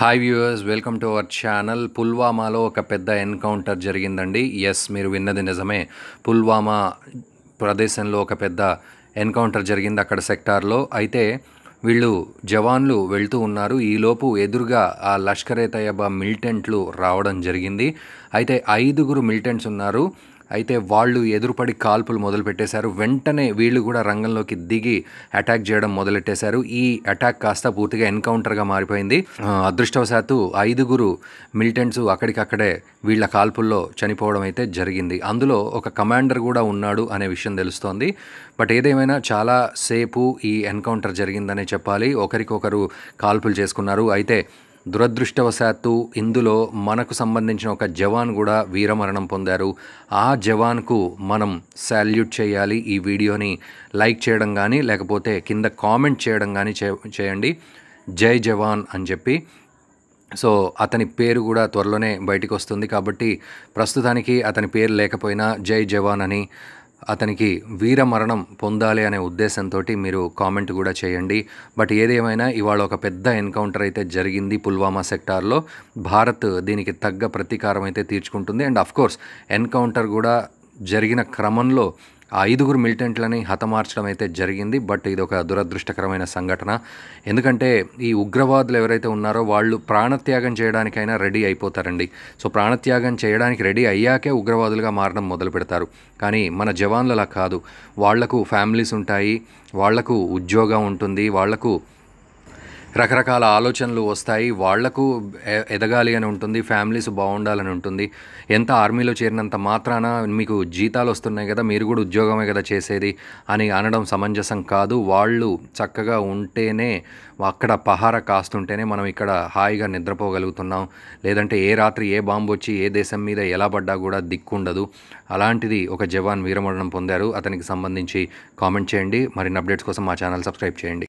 hi viewers welcome to our channel పుల్వామాలో ఒక పెద్ద ఎన్కౌంటర్ జరిగిందండి ఎస్ మీరు విన్నది నిజమే పుల్వామా ప్రదేశంలో ఒక పెద్ద ఎన్కౌంటర్ జరిగింది అక్కడ సెక్టార్లో అయితే వీళ్ళు జవాన్లు వెళ్తూ ఉన్నారు ఈలోపు ఎదురుగా ఆ లష్కరే తయబా మిలిటెంట్లు రావడం జరిగింది అయితే ఐదుగురు మిలిటెంట్స్ ఉన్నారు అయితే వాళ్ళు ఎదురుపడి కాల్పులు మొదలుపెట్టేశారు వెంటనే వీళ్ళు కూడా రంగంలోకి దిగి అటాక్ చేయడం మొదలెట్టేశారు ఈ అటాక్ కాస్త పూర్తిగా ఎన్కౌంటర్గా మారిపోయింది అదృష్టవశాత్తు ఐదుగురు మిలిటెంట్స్ అక్కడికక్కడే వీళ్ళ కాల్పుల్లో చనిపోవడం అయితే జరిగింది అందులో ఒక కమాండర్ కూడా ఉన్నాడు అనే విషయం తెలుస్తోంది బట్ ఏదేమైనా చాలా సేపు ఈ ఎన్కౌంటర్ జరిగిందనే చెప్పాలి ఒకరికొకరు కాల్పులు చేసుకున్నారు అయితే దురదృష్టవశాత్తు ఇందులో మనకు సంబంధించిన ఒక జవాన్ కూడా వీరమరణం పొందారు ఆ జవాన్కు మనం శాల్యూట్ చేయాలి ఈ వీడియోని లైక్ చేయడం కానీ లేకపోతే కింద కామెంట్ చేయడం కానీ చేయండి జై జవాన్ అని చెప్పి సో అతని పేరు కూడా త్వరలోనే బయటకు వస్తుంది కాబట్టి ప్రస్తుతానికి అతని పేరు లేకపోయినా జై జవాన్ అని అతనికి వీరమరణం పొందాలి అనే ఉద్దేశంతో మీరు కామెంట్ కూడా చేయండి బట్ ఏదేమైనా ఇవాళ ఒక పెద్ద ఎన్కౌంటర్ అయితే జరిగింది పుల్వామా సెక్టార్లో భారత్ దీనికి తగ్గ ప్రతీకారం అయితే తీర్చుకుంటుంది అండ్ అఫ్కోర్స్ ఎన్కౌంటర్ కూడా జరిగిన క్రమంలో ఆ ఐదుగురు మిలిటెంట్లని హతమార్చడం అయితే జరిగింది బట్ ఇది ఒక దురదృష్టకరమైన సంఘటన ఎందుకంటే ఈ ఉగ్రవాదులు ఎవరైతే ఉన్నారో వాళ్ళు ప్రాణత్యాగం చేయడానికైనా రెడీ అయిపోతారండి సో ప్రాణత్యాగం చేయడానికి రెడీ అయ్యాకే ఉగ్రవాదులుగా మారడం మొదలు పెడతారు కానీ మన జవాన్లలా కాదు వాళ్లకు ఫ్యామిలీస్ ఉంటాయి వాళ్లకు ఉద్యోగం ఉంటుంది వాళ్లకు రకరకాల ఆలోచనలు వస్తాయి వాళ్లకు ఎదగాలి అని ఉంటుంది ఫ్యామిలీస్ బాగుండాలని ఉంటుంది ఎంత ఆర్మీలో చేరినంత మాత్రాన మీకు జీతాలు వస్తున్నాయి కదా మీరు కూడా ఉద్యోగమే కదా చేసేది అని అనడం సమంజసం కాదు వాళ్ళు చక్కగా ఉంటేనే అక్కడ పహార కాస్తుంటేనే మనం ఇక్కడ హాయిగా నిద్రపోగలుగుతున్నాం లేదంటే ఏ రాత్రి ఏ బాంబు వచ్చి ఏ దేశం మీద ఎలా పడ్డా కూడా దిక్కుండదు అలాంటిది ఒక జవాన్ వీరమరణం పొందారు అతనికి సంబంధించి కామెంట్ చేయండి మరిన్ని అప్డేట్స్ కోసం మా ఛానల్ సబ్స్క్రైబ్ చేయండి